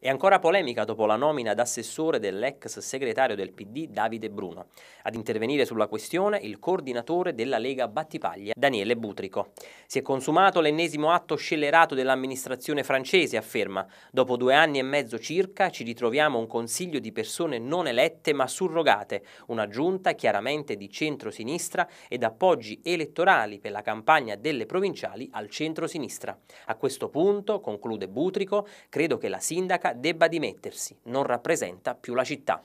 È ancora polemica dopo la nomina d'assessore dell'ex segretario del PD Davide Bruno. Ad intervenire sulla questione il coordinatore della Lega Battipaglia Daniele Butrico. Si è consumato l'ennesimo atto scellerato dell'amministrazione francese, afferma. Dopo due anni e mezzo circa ci ritroviamo un consiglio di persone non elette ma surrogate, una giunta chiaramente di centro-sinistra ed appoggi elettorali per la campagna delle provinciali al centro-sinistra. A questo punto, conclude Butrico, credo che la sindaca debba dimettersi, non rappresenta più la città.